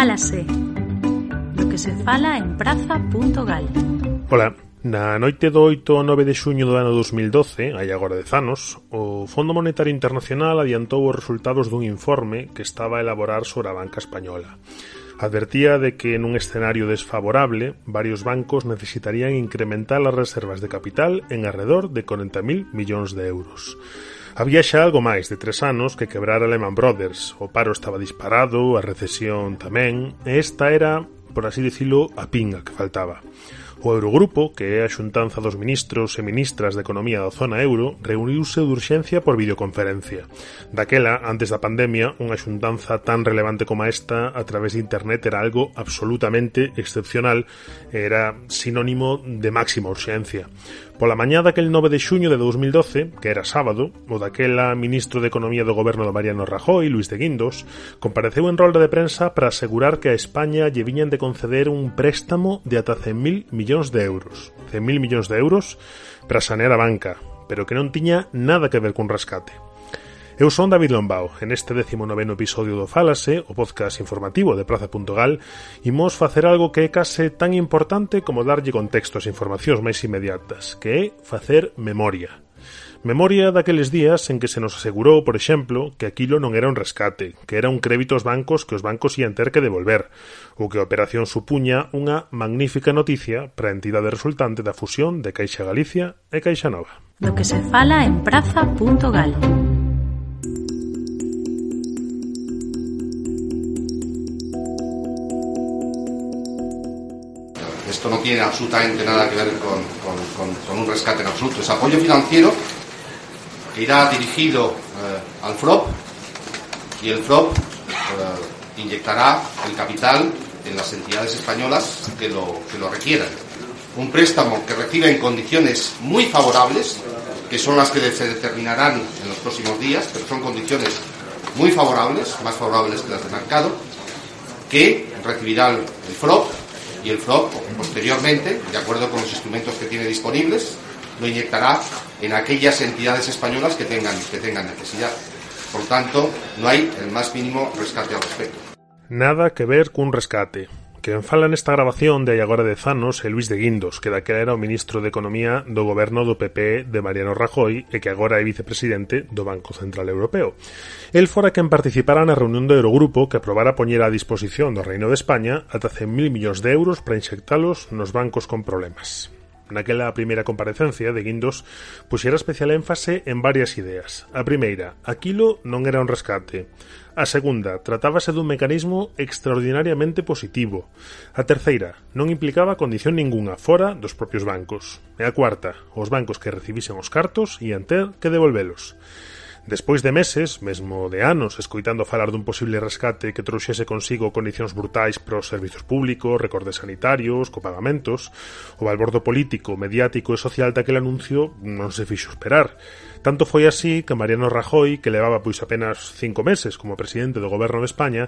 Fálase Lo que se fala en praza.gal Ola, na noite do 8 ao 9 de xuño do ano 2012, hai agora de anos, o Fondo Monetario Internacional adiantou os resultados dun informe que estaba a elaborar sobre a banca española. Advertía de que nun escenario desfavorable, varios bancos necesitarían incrementar as reservas de capital en arredor de 40.000 millóns de euros. Había xa algo máis de tres anos que quebrara Lehman Brothers, o paro estaba disparado, a recesión tamén, e esta era, por así dicilo, a pinga que faltaba. O Eurogrupo, que é a xuntanza dos ministros e ministras de Economía da zona euro, reuniuse de urxencia por videoconferencia. Daquela, antes da pandemia, unha xuntanza tan relevante como esta a través de internet era algo absolutamente excepcional, era sinónimo de máxima urxencia. Pola mañá daquel 9 de xuño de 2012, que era sábado, o daquela ministro de Economía do goberno de Mariano Rajoy, Luis de Guindos, compareceu en rolda de prensa para asegurar que a España lle viñan de conceder un préstamo de ata 100.000 millóns de euros. 100.000 millóns de euros para sanear a banca, pero que non tiña nada que ver cun rescate. Eu son David Lombao. En este 19 episodio do Falase, o podcast informativo de Praza.gal, imos facer algo que é case tan importante como darlle contexto ás informacións máis inmediatas, que é facer memoria. Memoria daqueles días en que se nos asegurou, por exemplo, que aquilo non era un rescate, que era un crédito aos bancos que os bancos ian ter que devolver, ou que a operación supuña unha magnífica noticia para a entidade resultante da fusión de Caixa Galicia e Caixa Nova. Do que se fala en praza.gal. esto no tiene absolutamente nada que ver con, un rescate en absoluto. Es apoyo financiero que irá dirigido eh, al FROP y el FROP eh, inyectará el capital en las entidades españolas que lo, lo requieran. Un préstamo que recibe en condiciones muy favorables, que son las que se determinarán en los próximos días, pero son condiciones muy favorables, más favorables que las de mercado, que recibirá el FROP y el FROG posteriormente, de acuerdo con los instrumentos que tiene disponibles, lo inyectará en aquellas entidades españolas que tengan, que tengan necesidad. Por tanto, no hay el más mínimo rescate al respecto. Nada que ver con un rescate. Quen fala nesta grabación de agora de anos é Luis de Guindos, que daquela era o ministro de Economía do goberno do PP de Mariano Rajoy e que agora é vicepresidente do Banco Central Europeo. El fora quen participara na reunión do Eurogrupo que aprobara poñer a disposición do Reino de España ata 100.000 millóns de euros para inxectalos nos bancos con problemas naquela primeira comparecencia de Guindos puxera especial énfase en varias ideas. A primeira, aquilo non era un rescate. A segunda, tratábase dun mecanismo extraordinariamente positivo. A terceira, non implicaba condición ningunha fora dos propios bancos. E a cuarta, os bancos que recibisen os cartos ian ter que devolvelos. Despois de meses, mesmo de anos, escoitando falar dun posible rescate que trouxese consigo condicións brutais para os servizos públicos, recordes sanitarios, copagamentos, o balbordo político, mediático e social daquele anuncio non se fixo esperar. Tanto foi así que Mariano Rajoy, que levaba pois apenas cinco meses como presidente do goberno de España,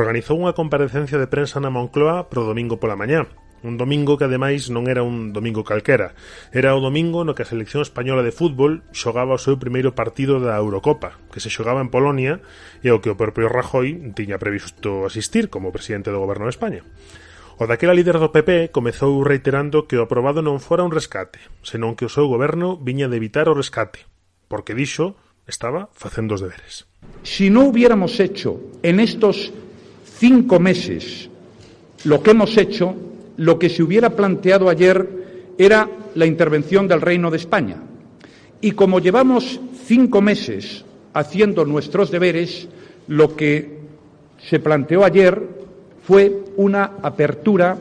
organizou unha comparecencia de prensa na Moncloa pro domingo pola mañá, Un domingo que ademais non era un domingo calquera. Era o domingo no que a selección española de fútbol xogaba o seu primeiro partido da Eurocopa, que se xogaba en Polonia e ao que o propio Rajoy tiña previsto asistir como presidente do goberno de España. O daquela líder do PP comezou reiterando que o aprobado non fora un rescate, senón que o seu goberno viña de evitar o rescate, porque dixo estaba facendo os deberes. Si non hubiéramos hecho en estos cinco meses lo que hemos hecho, lo que se hubiera planteado ayer era la intervención del Reino de España. Y como llevamos cinco meses haciendo nuestros deberes, lo que se planteó ayer fue una apertura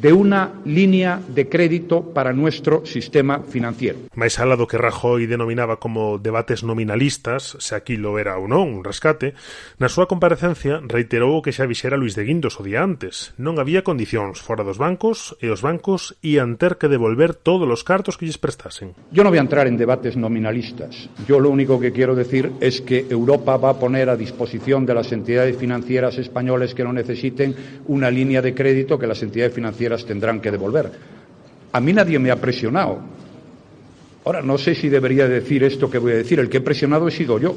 de unha línea de crédito para nuestro sistema financiero. Mais alá do que Rajoy denominaba como debates nominalistas, se aquilo era ou non un rescate, na súa comparecencia reiterou o que xa vixera Luis de Guindos o día antes. Non había condicións fora dos bancos e os bancos ian ter que devolver todos os cartos que lles prestasen. Yo non voy a entrar en debates nominalistas. Yo lo único que quiero decir es que Europa va a poner a disposición de las entidades financieras españoles que lo necesiten una línea de crédito que las entidades financieras tendrán que devolver. A mí nadie me ha presionado. Ahora, no sé si debería decir esto que voy a decir. El que he presionado he sido yo.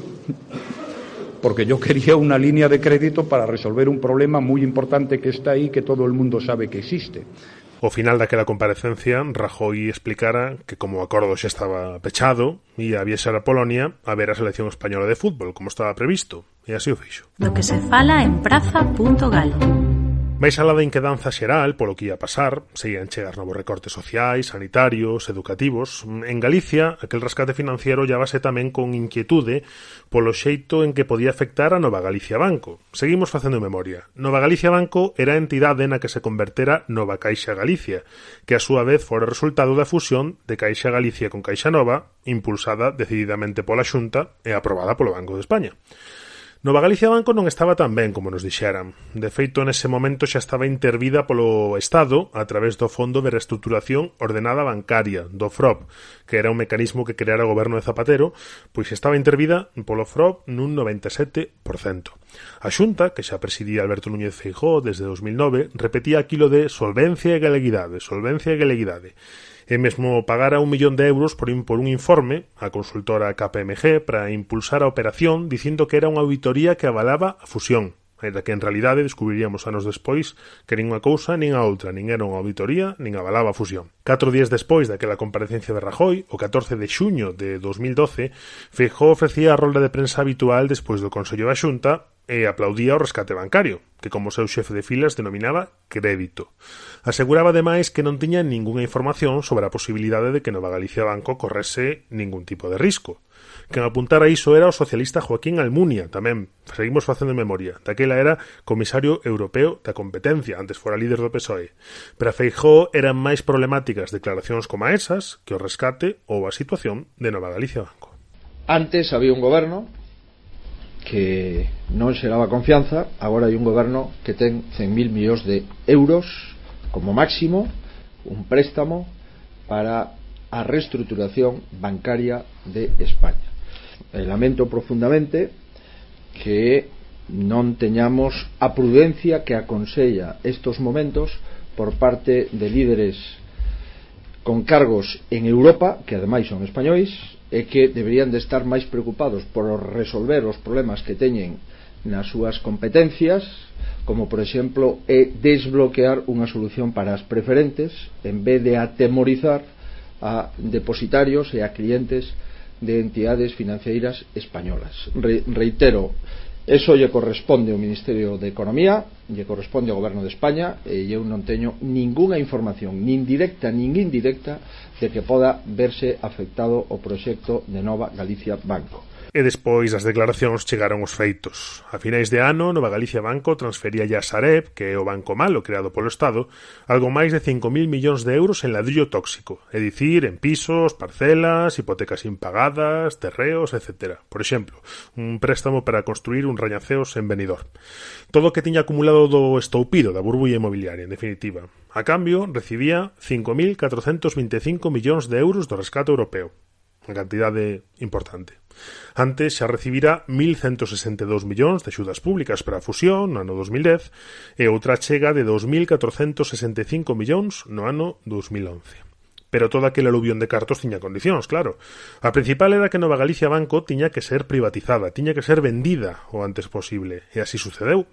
Porque yo quería una línea de crédito para resolver un problema muy importante que está ahí, que todo el mundo sabe que existe. O final de aquella comparecencia, Rajoy explicara que como a ya estaba pechado y había ser a Polonia a ver a selección española de fútbol, como estaba previsto, y así lo hizo Lo que se fala en praza.galo. Mais alá da inquedanza xeral polo que ia pasar, se ian chegar novos recortes sociais, sanitarios, educativos, en Galicia aquel rescate financiero llavase tamén con inquietude polo xeito en que podía afectar a Nova Galicia Banco. Seguimos facendo memoria. Nova Galicia Banco era a entidade na que se convertera Nova Caixa Galicia, que a súa vez fora resultado da fusión de Caixa Galicia con Caixa Nova, impulsada decididamente pola Xunta e aprobada polo Banco de España. Nova Galicia Banco non estaba tan ben como nos dixeran. De feito, nese momento xa estaba intervida polo Estado a través do Fondo de Reestructuración Ordenada Bancaria, do FROB, que era un mecanismo que creara o goberno de Zapatero, pois estaba intervida polo FROB nun 97%. A Xunta, que xa presidía Alberto Núñez Feijó desde 2009, repetía aquilo de solvencia e galeguidade, solvencia e galeguidade e mesmo pagara un millón de euros por, un, por un informe á consultora KPMG para impulsar a operación dicindo que era unha auditoría que avalaba a fusión aínda que en realidade descubriríamos anos despois que nin unha cousa nin a outra nin era unha auditoría nin avalaba a fusión. Catro días despois daquela comparecencia de Rajoy, o 14 de xuño de 2012, Feijó ofrecía a rolda de prensa habitual despois do Consello da Xunta e aplaudía o rescate bancario, que como seu xefe de filas denominaba crédito. Aseguraba ademais que non tiña ningunha información sobre a posibilidade de que Nova Galicia Banco correse ningún tipo de risco. Quen apuntara iso era o socialista Joaquín Almunia, tamén, seguimos facendo memoria. Daquela era comisario europeo da competencia, antes fora líder do PSOE. a Feijó eran máis problemáticas declaracións como esas que o rescate ou a situación de Nova Galicia Banco. Antes había un goberno que non xeraba confianza, agora hai un goberno que ten 100.000 millóns de euros como máximo un préstamo para a reestruturación bancaria de España e eh, lamento profundamente que non teñamos a prudencia que aconsella estos momentos por parte de líderes con cargos en Europa, que ademais son españois, e que deberían de estar máis preocupados por resolver os problemas que teñen nas súas competencias, como por exemplo é desbloquear unha solución para as preferentes en vez de atemorizar a depositarios e a clientes de entidades financeiras españolas. Re, reitero, eso lle corresponde ao Ministerio de Economía, lle corresponde ao Goberno de España, e eu non teño ningunha información, nin directa, nin indirecta, de que poda verse afectado o proxecto de Nova Galicia Banco. E despois das declaracións chegaron os feitos. A finais de ano, Nova Galicia Banco transfería a Sareb, que é o banco malo creado polo Estado, algo máis de 5.000 millóns de euros en ladrillo tóxico, é dicir, en pisos, parcelas, hipotecas impagadas, terreos, etc. Por exemplo, un préstamo para construir un rañaceos en Benidorm. Todo o que tiña acumulado do estoupido da burbuja inmobiliaria, en definitiva. A cambio, recibía 5.425 millóns de euros do rescate europeo cantidad de importante. Antes xa recibira 1.162 millóns de xudas públicas para a fusión no ano 2010 e outra chega de 2.465 millóns no ano 2011. Pero todo aquel aluvión de cartos tiña condicións, claro. A principal era que Nova Galicia Banco tiña que ser privatizada, tiña que ser vendida o antes posible, e así sucedeu.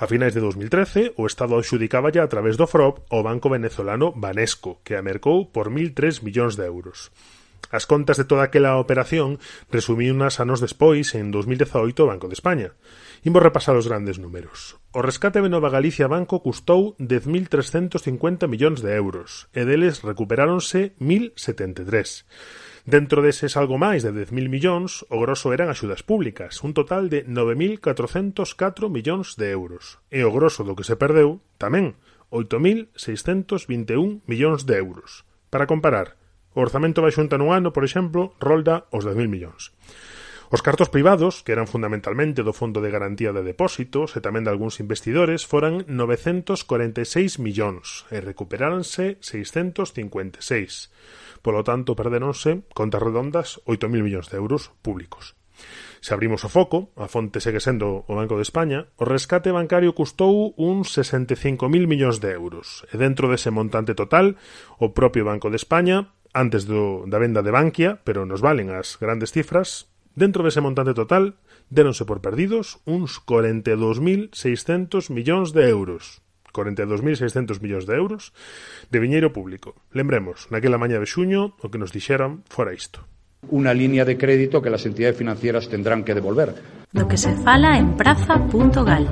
A finais de 2013, o Estado adxudicaba ya a través do FROB o banco venezolano Banesco, que a mercou por 1.003 millóns de euros. As contas de toda aquela operación resumiunas anos despois en 2018 o Banco de España. Imos repasar os grandes números. O rescate de Nova Galicia Banco custou 10.350 millóns de euros e deles recuperáronse 1.073. Dentro deses algo máis de 10.000 millóns, o grosso eran axudas públicas, un total de 9.404 millóns de euros. E o grosso do que se perdeu, tamén, 8.621 millóns de euros. Para comparar, O orzamento da Xunta nun ano, por exemplo, rolda os 10.000 millóns. Os cartos privados, que eran fundamentalmente do Fondo de Garantía de Depósitos e tamén de algúns investidores, foran 946 millóns e recuperáronse 656. Polo tanto, perderonse, contas redondas, 8.000 millóns de euros públicos. Se abrimos o foco, a fonte segue sendo o Banco de España, o rescate bancario custou uns 65.000 millóns de euros, e dentro dese montante total, o propio Banco de España antes do, da venda de Bankia, pero nos valen as grandes cifras, dentro dese montante total deronse por perdidos uns 42.600 millóns de euros. 42.600 millóns de euros de viñeiro público. Lembremos, naquela maña de xuño, o que nos dixeran fora isto. Una línea de crédito que las entidades financieras tendrán que devolver. Do que se fala en praza.gal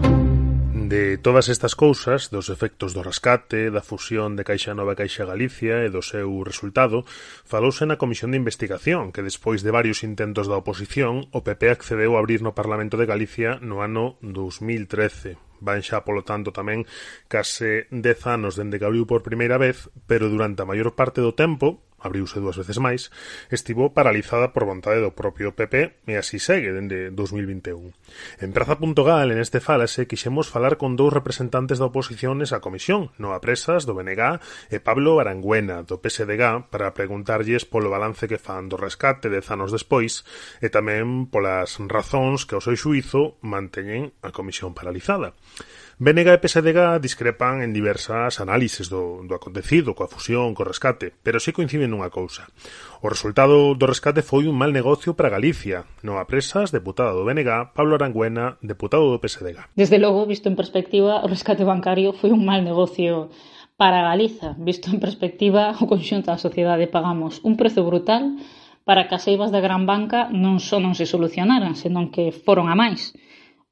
de todas estas cousas, dos efectos do rescate, da fusión de Caixa Nova e Caixa Galicia e do seu resultado, falouse na Comisión de Investigación, que despois de varios intentos da oposición, o PP accedeu a abrir no Parlamento de Galicia no ano 2013. Van xa, polo tanto, tamén case dez anos dende que abriu por primeira vez, pero durante a maior parte do tempo abriuse dúas veces máis, estivo paralizada por vontade do propio PP e así segue dende 2021. En Praza.gal, en este falase, quixemos falar con dous representantes da oposición nesa comisión, Noa Presas, do BNG, e Pablo Aranguena, do PSDG, para preguntarlles polo balance que fan do rescate de anos despois e tamén polas razóns que ao seu xuizo manteñen a comisión paralizada. BNG e PSDG discrepan en diversas análises do, do acontecido, coa fusión, co rescate, pero sí coinciden nunha cousa. O resultado do rescate foi un mal negocio para Galicia. Noa Presas, deputada do BNG, Pablo Aranguena, deputado do PSDG. Desde logo, visto en perspectiva, o rescate bancario foi un mal negocio para Galiza. Visto en perspectiva, o conxunto da sociedade pagamos un prezo brutal para que as eivas da gran banca non só non se solucionaran, senón que foron a máis.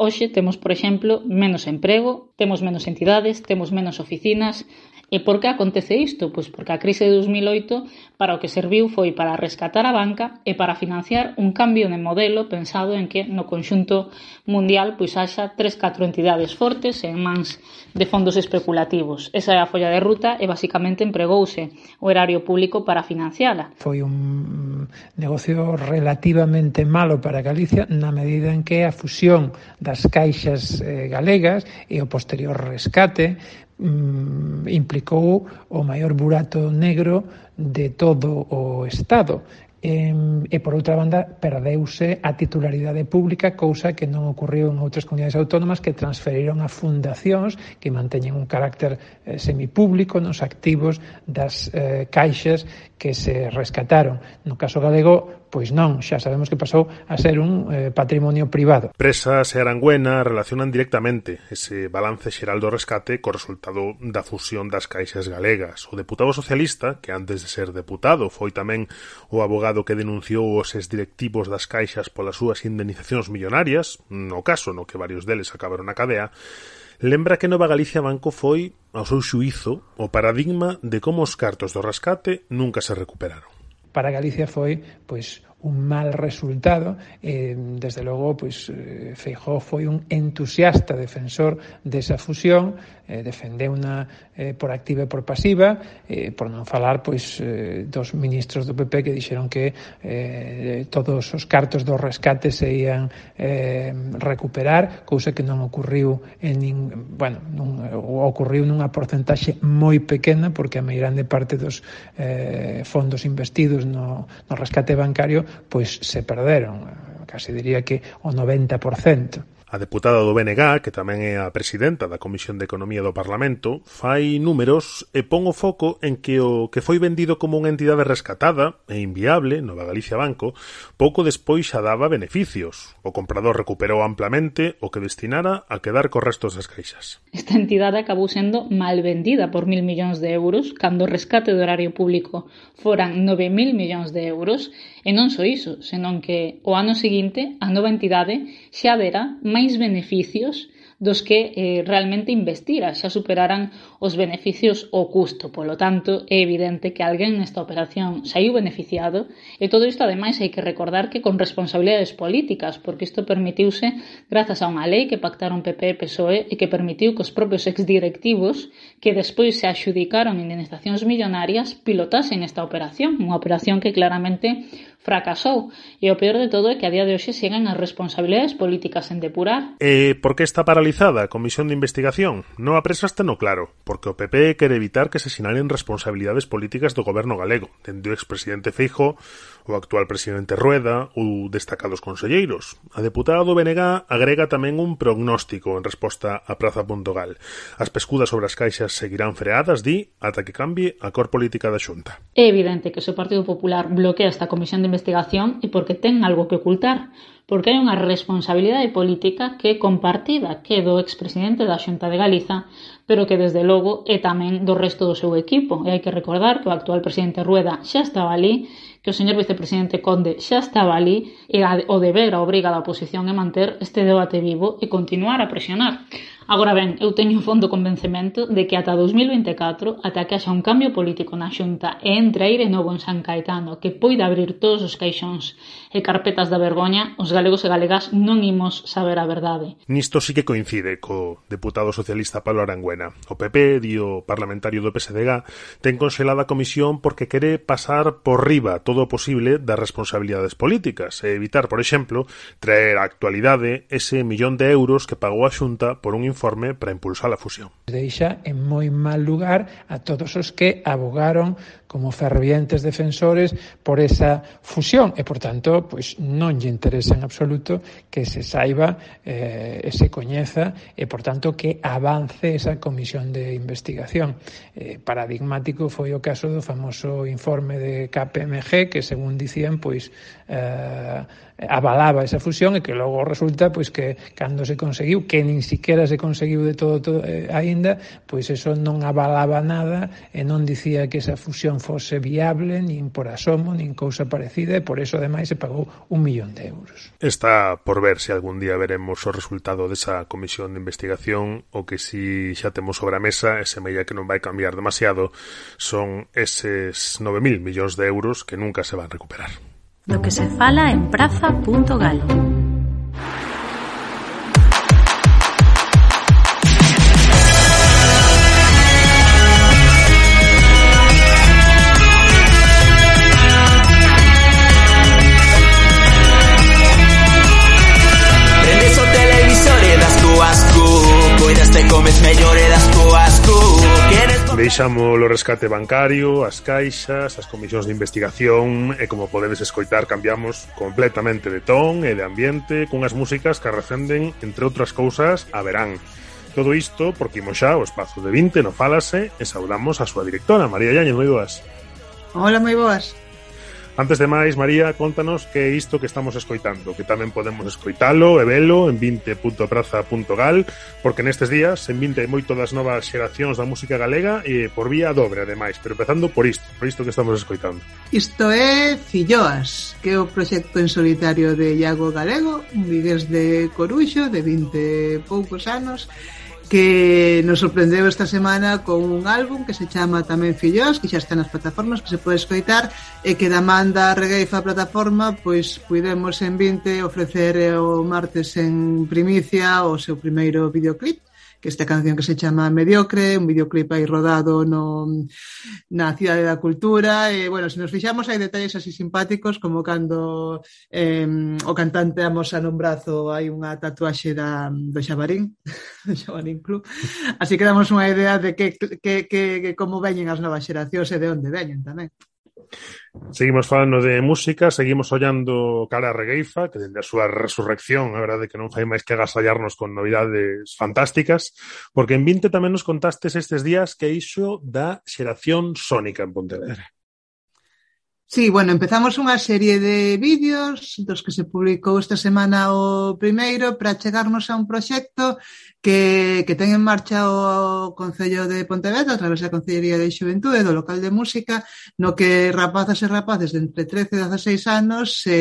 Hoy tenemos, por ejemplo, menos empleo, tenemos menos entidades, tenemos menos oficinas, E por que acontece isto? Pois porque a crise de 2008 para o que serviu foi para rescatar a banca e para financiar un cambio de modelo pensado en que no conxunto mundial pois haxa tres, catro entidades fortes en mans de fondos especulativos. Esa é a folla de ruta e basicamente empregouse o erario público para financiala. Foi un negocio relativamente malo para Galicia na medida en que a fusión das caixas eh, galegas e o posterior rescate mm, implicou o maior burato negro de todo o Estado e por outra banda perdeuse a titularidade pública cousa que non ocorreu en outras comunidades autónomas que transferiron a fundacións que manteñen un carácter eh, semipúblico nos activos das eh, caixas que se rescataron. No caso galego Pois non, xa sabemos que pasou a ser un eh, patrimonio privado. Presas e Arangüena relacionan directamente ese balance xeral do rescate co resultado da fusión das caixas galegas. O deputado socialista, que antes de ser deputado foi tamén o abogado que denunciou os exdirectivos das caixas polas súas indemnizacións millonarias, no caso no que varios deles acabaron na cadea, lembra que Nova Galicia Banco foi, ao seu xuízo, o paradigma de como os cartos do rescate nunca se recuperaron. para Galicia fue pues un mal resultado. Eh, desde logo, pois, eh, Feijó foi un entusiasta defensor desa fusión, eh, defendeu una eh, por activa e por pasiva, eh, por non falar pois eh, dos ministros do PP que dixeron que eh, todos os cartos dos rescates se ian eh, recuperar, cousa que non ocurriu en nin, bueno, non, ocurriu nunha porcentaxe moi pequena porque a meirande parte dos eh, fondos investidos no, no rescate bancario pois se perderon, case diría que o 90%. A deputada do BNG, que tamén é a presidenta da Comisión de Economía do Parlamento, fai números e pon o foco en que o que foi vendido como unha entidade rescatada e inviable, Nova Galicia Banco, pouco despois xa daba beneficios. O comprador recuperou amplamente o que destinara a quedar co restos das caixas. Esta entidade acabou sendo mal vendida por mil millóns de euros cando o rescate do horario público foran 9.000 millóns de euros e non só iso, senón que o ano seguinte a nova entidade xa dera máis beneficios los que eh, realmente investira, ya superarán os beneficios o custo. Polo tanto, é evidente que alguén nesta operación saiu beneficiado e todo isto, ademais, hai que recordar que con responsabilidades políticas, porque isto permitiuse grazas a unha lei que pactaron PP e PSOE e que permitiu que os propios exdirectivos que despois se axudicaron indemnizacións millonarias pilotasen esta operación, unha operación que claramente fracasou. E o peor de todo é que a día de hoxe siguen as responsabilidades políticas en depurar. E eh, por que está paralizada a Comisión de Investigación? Non apresaste no claro. Por porque o quiere evitar que se sinalen responsabilidades políticas do gobierno galego, dende ex expresidente fijo o actual presidente Rueda ou destacados conselleiros. A deputada do BNG agrega tamén un prognóstico en resposta a Praza Pontogal. As pescudas sobre as caixas seguirán freadas, di, ata que cambie a cor política da Xunta. É evidente que o seu Partido Popular bloquea esta comisión de investigación e porque ten algo que ocultar, porque hai unha responsabilidade política que é compartida que do expresidente da Xunta de Galiza, pero que desde logo é tamén do resto do seu equipo. E hai que recordar que o actual presidente Rueda xa estaba ali que o señor vicepresidente Conde xa estaba ali e o deber a obriga da oposición é manter este debate vivo e continuar a presionar. Agora ben, eu teño fondo convencemento de que ata 2024, ata que haxa un cambio político na xunta e entre aire novo en San Caetano que poida abrir todos os caixóns e carpetas da vergoña, os galegos e galegas non imos saber a verdade. Nisto sí que coincide co deputado socialista Pablo Aranguena. O PP, dio parlamentario do PSDG, ten conselada a comisión porque quere pasar por riba todo o posible das responsabilidades políticas e evitar, por exemplo, traer a actualidade ese millón de euros que pagou a xunta por un informe para impulsar a fusión. Deixa en moi mal lugar a todos os que abogaron como fervientes defensores por esa fusión e, por tanto, pois non lle interesa en absoluto que se saiba eh, e se coñeza e, por tanto, que avance esa comisión de investigación. Eh, paradigmático foi o caso do famoso informe de KPMG que, según dicían, pois eh, avalaba esa fusión e que logo resulta pois que cando se conseguiu, que nin siquiera se conseguiu de todo, todo eh, aínda, pois eso non avalaba nada e non dicía que esa fusión fose viable nin por asomo, nin cousa parecida e por iso ademais se pagou un millón de euros. Está por ver se algún día veremos o resultado desa comisión de investigación o que si xa temos sobre a mesa e semella que non vai cambiar demasiado son eses 9.000 millóns de euros que nunca se van recuperar. Do que se fala en praza.gal. Deixamos o rescate bancario, as caixas, as comisións de investigación e como podedes escoitar cambiamos completamente de ton e de ambiente cunhas músicas que recenden, entre outras cousas, a verán. Todo isto porque imos xa o espazo de 20 no Fálase e saudamos a súa directora, María Iañez, moi boas. Hola, moi boas. Antes de máis, María, contanos que é isto que estamos escoitando, que tamén podemos escoitalo e velo en 20.praza.gal, porque nestes días en 20 hai moito das novas xeracións da música galega e por vía dobre, ademais, pero empezando por isto, por isto que estamos escoitando. Isto é Filloas, que é o proxecto en solitario de Iago Galego, un vigués de Coruxo, de 20 poucos anos, que nos sorprendeu esta semana con un álbum que se chama tamén Fillós, que xa está nas plataformas, que se pode escoitar, e que da manda regueifa a plataforma, pois puidemos en 20 ofrecer o martes en primicia o seu primeiro videoclip, que esta canción que se chama Mediocre, un videoclip aí rodado no, na Cidade da Cultura. E, bueno, se nos fixamos hai detalles así simpáticos como cando eh, o cantante amosa nun brazo hai unha tatuaxe da, do Xabarín, do Xabarín Club. Así que damos unha idea de que, que, que, que como veñen as novas xeracións e de onde veñen tamén. Seguimos falando de música, seguimos ollando cara a Regueifa, que dende a súa resurrección, a verdade que non fai máis que agasallarnos con novidades fantásticas, porque en 20 tamén nos contastes estes días que iso da xeración sónica en Pontevedra. Sí, bueno, empezamos unha serie de vídeos dos que se publicou esta semana o primeiro para chegarnos a un proxecto que, que ten en marcha o Concello de Pontevedra a través da Concellería de Xuventude do local de música no que rapazas e rapaces de entre 13 e 16 anos se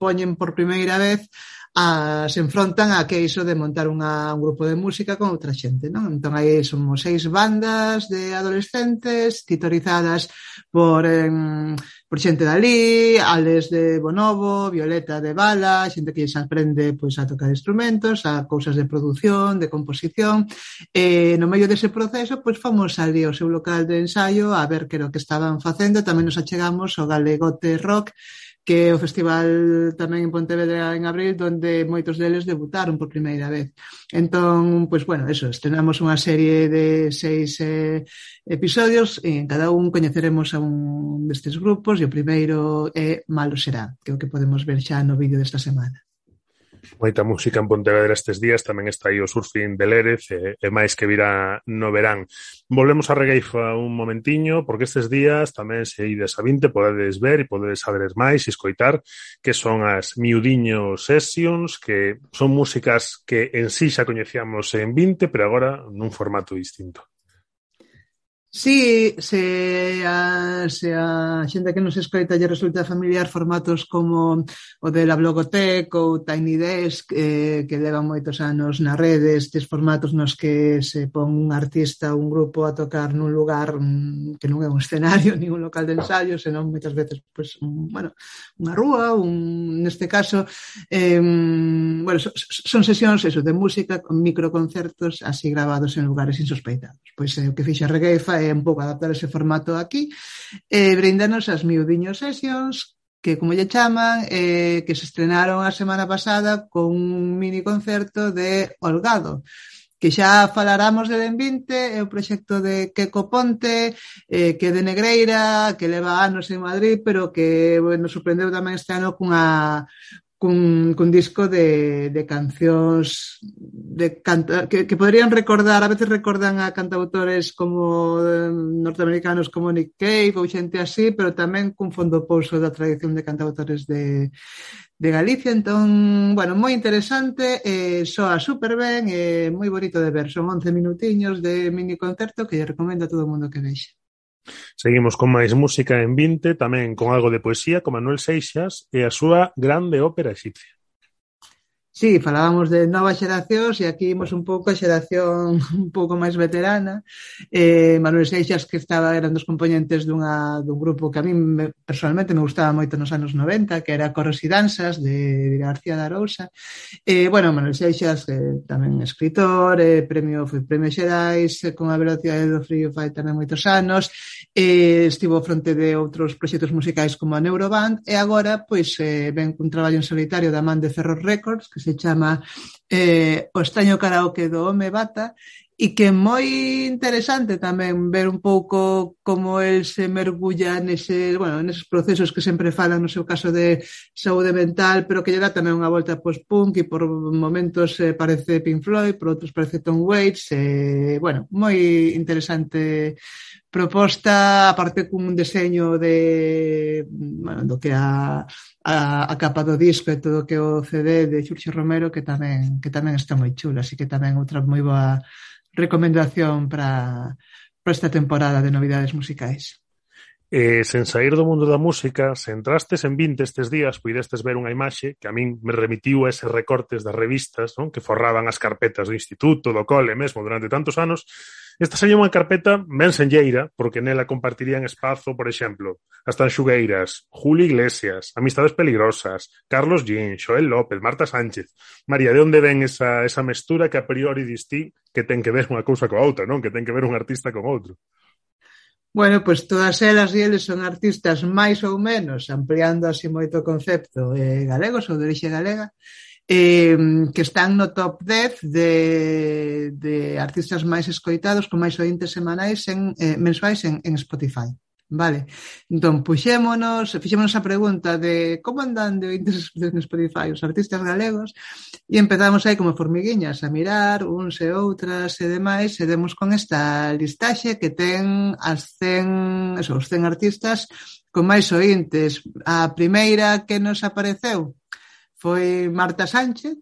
poñen por primeira vez a, se enfrontan a que iso de montar unha, un grupo de música con outra xente, non? Entón aí somos seis bandas de adolescentes titorizadas por eh, por xente dali, Alex de Bonobo, Violeta de Bala, xente que se aprende pois, a tocar instrumentos, a cousas de produción, de composición. E no medio dese proceso, pois fomos ali ao seu local de ensaio a ver que era o que estaban facendo. Tamén nos achegamos ao Galegote Rock, que é o festival tamén en Pontevedra en abril donde moitos deles debutaron por primeira vez. Entón, pois bueno, eso, estrenamos unha serie de seis eh, episodios e en cada un coñeceremos a un destes grupos e o primeiro é Malo será, que é o que podemos ver xa no vídeo desta semana moita música en Pontevedra estes días, tamén está aí o surfing de Lérez e, e máis que virá no verán. Volvemos a Regueifa un momentiño, porque estes días tamén se ides a 20 podedes ver e podedes saber máis e escoitar que son as Miudiño Sessions, que son músicas que en sí xa coñecíamos en 20, pero agora nun formato distinto. Sí, se a, se a xente que nos escoita lle resulta familiar formatos como o de la Blogotec ou Tiny Desk, eh, que levan moitos anos na rede, estes formatos nos que se pon un artista ou un grupo a tocar nun lugar mm, que non é un escenario, nin un local de ensayo, senón moitas veces, pues, un, bueno, unha rúa, un, neste caso, eh, bueno, son, sesións eso, de música con microconcertos así grabados en lugares insospeitados. Pois eh, o que fixe a Regueifa é un pouco adaptar ese formato aquí e eh, brindarnos as miudiño sesións que como lle chaman, eh, que se estrenaron a semana pasada con un mini concerto de Holgado, que xa falaramos de Ben 20, é o proxecto de Queco Ponte, eh, que de Negreira, que leva anos en Madrid, pero que bueno, sorprendeu tamén este ano cunha, cun, cun disco de, de cancións de canta, que, que poderían recordar, a veces recordan a cantautores como eh, norteamericanos como Nick Cave ou xente así, pero tamén cun fondo pouso da tradición de cantautores de, de Galicia, entón, bueno, moi interesante, eh, soa super ben, eh, moi bonito de ver, son 11 minutiños de mini concerto que lle recomendo a todo o mundo que vexe. Seguimos con máis música en 20, tamén con algo de poesía, con Manuel Seixas e a súa grande ópera egipcia. Sí, falábamos de novas xeracións e aquí imos un pouco a xeración un pouco máis veterana. Eh, Manuel Seixas, que estaba, eran dos componentes dunha, dun grupo que a mí me, personalmente me gustaba moito nos anos 90, que era Corros e Danzas, de García da Rousa. Eh, bueno, Manuel Seixas, eh, tamén escritor, eh, premio, foi premio Xerais, eh, con a velocidade do frío fai tamén moitos anos, eh, estivo fronte de outros proxectos musicais como a Neuroband, e agora, pois, eh, ven cun traballo en solitario da man de Ferros Records, que se chama eh, O estaño karaoke do home bata e que é moi interesante tamén ver un pouco como el se mergulla nese, bueno, neses procesos que sempre falan no seu caso de saúde mental, pero que lle dá tamén unha volta post punk e por momentos eh, parece Pink Floyd, por outros parece Tom Waits, eh, bueno, moi interesante proposta aparte cun deseño de bueno, do que a, a, a capa do disco e todo que o CD de Xurxo Romero que tamén que tamén está moi chula, así que tamén outra moi boa recomendación para para esta temporada de novidades musicais. Eh, sen saír do mundo da música, se entrastes en 20 estes días, puidestes ver unha imaxe que a min me remitiu a eses recortes das revistas non? que forraban as carpetas do instituto, do cole mesmo durante tantos anos, Esta sería unha carpeta ben senlleira, porque nela compartirían espazo, por exemplo, as xugueiras, Julio Iglesias, Amistades Peligrosas, Carlos Gin, Xoel López, Marta Sánchez. María, de onde ven esa, esa mestura que a priori distí que ten que ver unha cousa coa outra, non? Que ten que ver un artista con outro. Bueno, pois todas elas e eles son artistas máis ou menos, ampliando así moito o concepto, eh, galegos ou de orixe galega, eh, que están no top 10 de, de artistas máis escoitados con máis ointes semanais en, eh, mensuais en, en Spotify. Vale, entón puxémonos, fixémonos a pregunta de como andan de ointes en Spotify os artistas galegos e empezamos aí como formiguiñas a mirar uns e outras e demais e demos con esta listaxe que ten as 100, eso, os 100 artistas con máis ointes. A primeira que nos apareceu foi Marta Sánchez,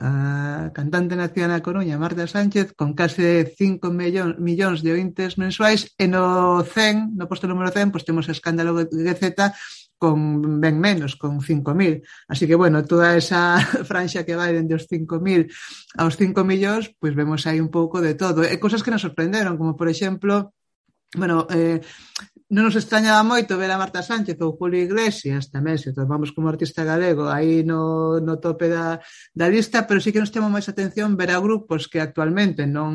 A cantante nacida na Coruña, Marta Sánchez, con case 5 millón, millóns de ointes mensuais, e no 100, no posto número 100, pois temos escándalo de Z con ben menos, con 5.000. Así que, bueno, toda esa franxa que vai dende os 5.000 aos 5 millóns, pois vemos aí un pouco de todo. E cosas que nos sorprenderon, como, por exemplo, bueno, eh, non nos extrañaba moito ver a Marta Sánchez ou Julio Iglesias tamén, se tomamos como artista galego aí no, no tope da, da lista, pero sí que nos temos máis atención ver a grupos que actualmente non,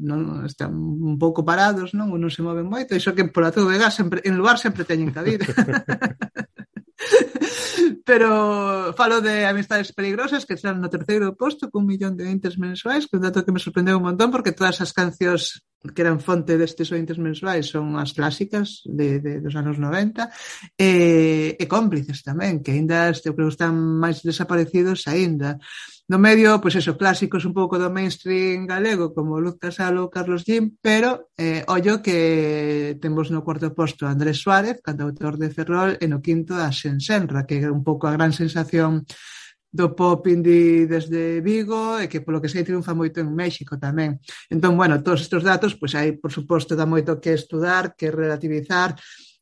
non están un pouco parados, non, non se moven moito, iso que pola TVG sempre, en lugar sempre teñen cabida. Pero falo de amistades peligrosas que están no terceiro posto cun millón de ointes mensuais, que é un dato que me sorprendeu un montón porque todas as cancións que eran fonte destes ointes mensuais son as clásicas de, de dos anos 90 e, e cómplices tamén, que ainda este, creo que están máis desaparecidos aínda. No medio, pois pues, eso, clásicos un pouco do mainstream galego, como Luz Casalo, Carlos Jim, pero eh, ollo que temos no cuarto posto Andrés Suárez, cantautor de Ferrol, e no quinto a Senra, que é un pouco a gran sensación do pop indie desde Vigo e que polo que sei triunfa moito en México tamén. Entón, bueno, todos estes datos, pois pues, hai, por suposto, dá moito que estudar, que relativizar,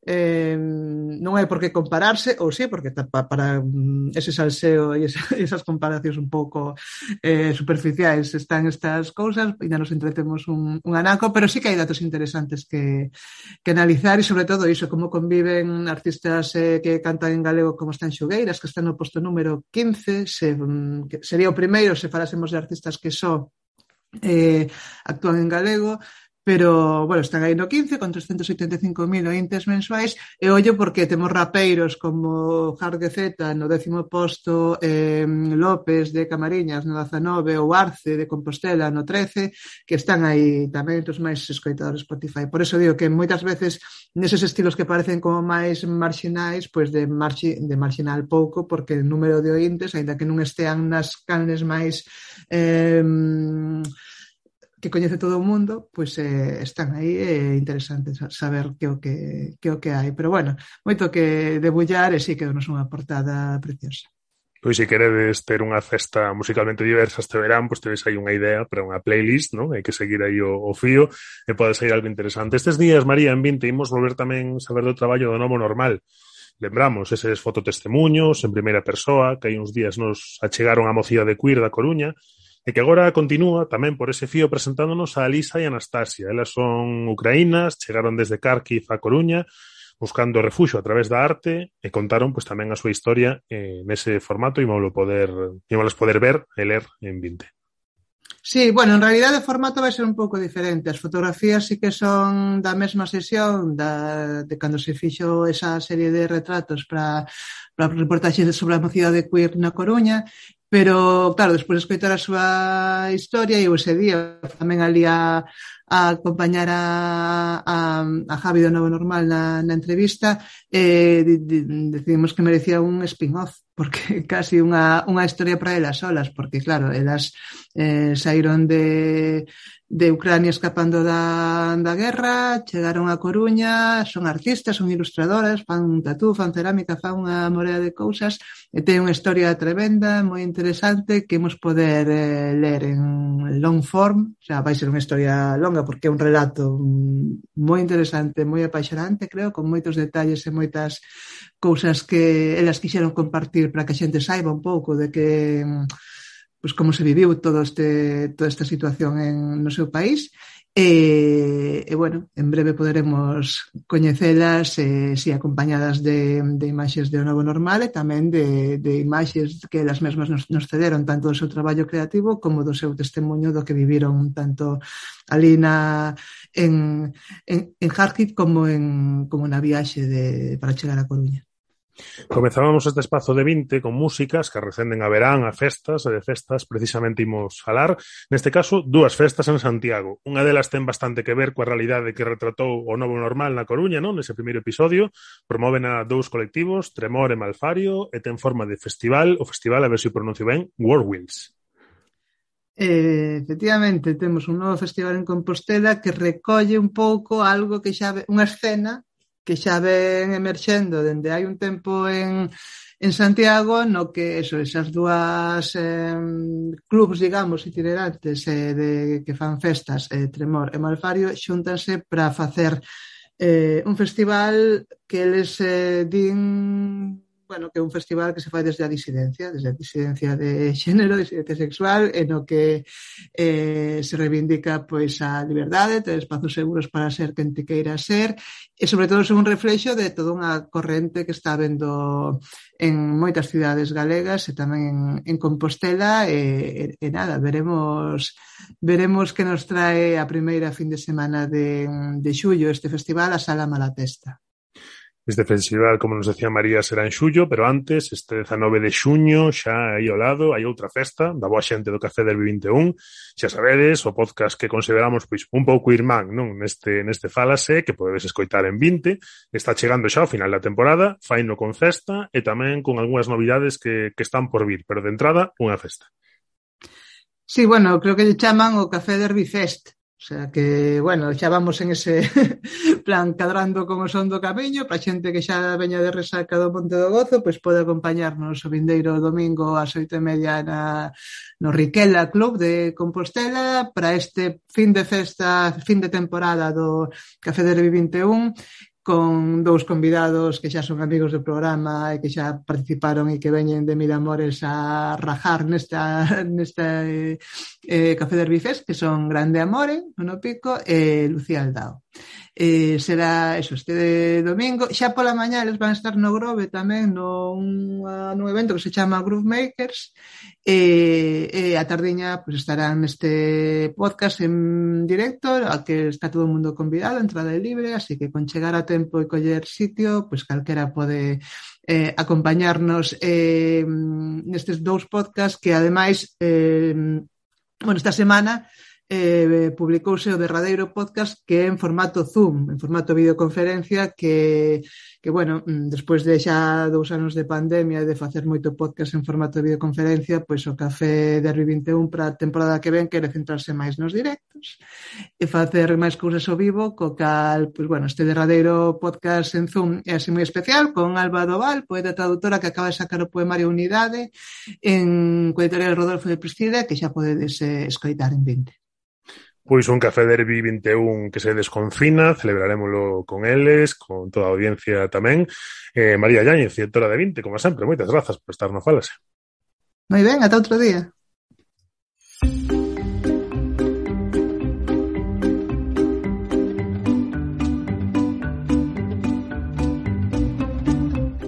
eh, non é porque compararse, ou sí, porque para, para mm, ese salseo e esa, esas comparacións un pouco eh, superficiais están estas cousas, e nos entretemos un, un anaco, pero sí que hai datos interesantes que, que analizar e sobre todo iso, como conviven artistas eh, que cantan en galego como están Xogueiras, que está no posto número 15, se, mm, que sería o primeiro se falásemos de artistas que só eh, actúan en galego, Pero, bueno, están aí no 15 con 385.000 ointes mensuais e ollo porque temos rapeiros como Jargueceta no décimo posto, eh, López de Camariñas no 19 ou Arce de Compostela no 13 que están aí tamén os entón, máis escoitadores Spotify. Por eso digo que moitas veces neses estilos que parecen como máis marxinais, pois de, marxi, de marxinal pouco porque o número de ointes, aínda que non estean nas canles máis eh, que coñece todo o mundo, pois eh, están aí, é eh, interesante saber que o que, que o que hai. Pero bueno, moito que debullar e sí que nos unha portada preciosa. Pois se queredes ter unha festa musicalmente diversa este verán, pois tedes aí unha idea para unha playlist, non? Hai que seguir aí o, o fío e pode sair algo interesante. Estes días, María, en 20, imos volver tamén saber do traballo do novo normal. Lembramos es fototestemunhos en primeira persoa que hai uns días nos achegaron a mocía de Cuir da Coruña E que agora continúa tamén por ese fío presentándonos a Alisa e Anastasia. Elas son ucraínas, chegaron desde Kharkiv a Coruña, buscando refuxo a través da arte e contaron pues, pois, tamén a súa historia eh, nese formato e vamos poder, vamos poder ver e ler en 20. Sí, bueno, en realidad o formato vai ser un pouco diferente. As fotografías sí que son da mesma sesión da, de cando se fixo esa serie de retratos para para reportaxes sobre a mocidade queer na Coruña Pero, claro, despois de escoitar a súa historia, eu ese día tamén ali a, a acompañar a, a, a Javi do Novo Normal na, na entrevista, eh, decidimos que merecía un spin-off, porque casi unha, unha historia para elas solas, porque, claro, elas eh, saíron de, de Ucrania escapando da, da guerra, chegaron a Coruña, son artistas, son ilustradoras, fan tatú, fan cerámica, fan unha morea de cousas, e ten unha historia tremenda, moi interesante, que imos poder eh, ler en long form, xa vai ser unha historia longa, porque é un relato moi interesante, moi apaixonante, creo, con moitos detalles e moitas cousas que elas quixeron compartir para que a xente saiba un pouco de que pois como se viviu todo este, toda esta situación en, no seu país E, e bueno, en breve poderemos coñecelas eh, si acompañadas de, de imaxes de O Novo Normal e tamén de, de imaxes que elas mesmas nos, nos cederon tanto do seu traballo creativo como do seu testemunho do que viviron tanto ali na, en, en, en Jarkit como, en, como na viaxe de, para chegar a Coruña. Comezábamos este espazo de 20 con músicas que recenden a verán, a festas, e de festas precisamente imos falar. Neste caso, dúas festas en Santiago. Unha delas ten bastante que ver coa realidade que retratou o novo normal na Coruña, non? Nese primeiro episodio, promoven a dous colectivos, Tremor e Malfario, e ten forma de festival, o festival, a ver se si pronuncio ben, Whirlwinds. Eh, efectivamente, temos un novo festival en Compostela que recolle un pouco algo que xa... Ve, unha escena que xa ven emerxendo dende hai un tempo en, en Santiago, no que eso, esas dúas eh, clubs, digamos, itinerantes eh, de, que fan festas, eh, Tremor e Malfario, xúntanse para facer eh, un festival que eles eh, din bueno, que é un festival que se fai desde a disidencia, desde a disidencia de xénero, disidencia sexual, en o que eh, se reivindica pois a liberdade, ter espazos seguros para ser quen te queira ser, e sobre todo son un reflexo de toda unha corrente que está vendo en moitas cidades galegas e tamén en, en Compostela e, e, e nada, veremos veremos que nos trae a primeira fin de semana de, de xullo este festival a Sala Malatesta. Es defensiva, como nos decía María, será en xullo, pero antes, este 19 de xuño, xa aí ao lado, hai outra festa da boa xente do Café del 21. Xa sabedes, o podcast que consideramos pois un pouco irmán, non, neste neste Falase, que podedes escoitar en 20, está chegando xa ao final da temporada, faino con festa e tamén con algunhas novidades que que están por vir, pero de entrada, unha festa. Sí, bueno, creo que lle chaman o Café Derby Fest, O sea que, bueno, xa vamos en ese plan cadrando como son do camiño para xente que xa veña de resaca do Ponte do Gozo, pois pode acompañarnos o vindeiro domingo ás oito e media na, no Riquela Club de Compostela para este fin de festa, fin de temporada do Café de Revi 21 con dous convidados que xa son amigos do programa e que xa participaron e que veñen de Miramores a rajar nesta, nesta eh, eh, Café de Herbifes, que son Grande Amore, Nuno Pico e Lucía Aldao. Eh, será eso, este domingo xa pola mañá eles van a estar no Grove tamén no, un, uh, no evento que se chama Groove Makers E, e a tardiña pues, estará neste podcast en directo a que está todo o mundo convidado, entrada libre, así que con chegar a tempo e coller sitio, pues calquera pode eh, acompañarnos eh, nestes dous podcast que ademais eh, bueno, esta semana eh, publicouse o derradeiro podcast que é en formato Zoom, en formato videoconferencia que, que bueno, mm, despois de xa dous anos de pandemia e de facer moito podcast en formato de videoconferencia, pois o Café de Arbi 21 para a temporada que ven quere centrarse máis nos directos e facer máis cousas ao vivo, co cal, pois bueno, este derradeiro podcast en Zoom é así moi especial con Alba Doval, poeta traductora que acaba de sacar o poemario Unidade en coeditorial Rodolfo de Priscila que xa podedes eh, escoitar en 20. Pois un Café Derby 21 que se desconfina, celebrarémolo con eles, con toda a audiencia tamén. Eh, María Yáñez, directora de 20, como sempre, moitas grazas por estar no Falase. Moi ben, ata outro día.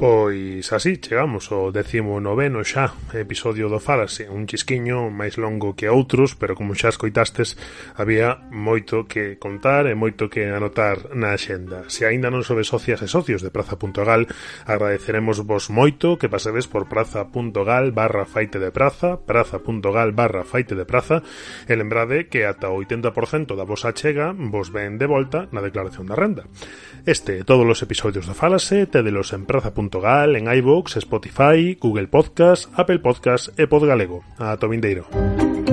Pois así chegamos ao décimo noveno xa episodio do Falase Un chisquiño máis longo que outros Pero como xa escoitastes Había moito que contar e moito que anotar na axenda Se aínda non sobe socias e socios de Praza.gal Agradeceremos vos moito que pasedes por Praza.gal barra faite de praza Praza.gal barra faite de praza E lembrade que ata o 80% da vosa chega Vos ven de volta na declaración da renda Este e todos os episodios do Falase Tedelos en praza.gal Portugal en iVoox, Spotify, Google Podcast, Apple Podcast e Podgalego. A Tobindeiro.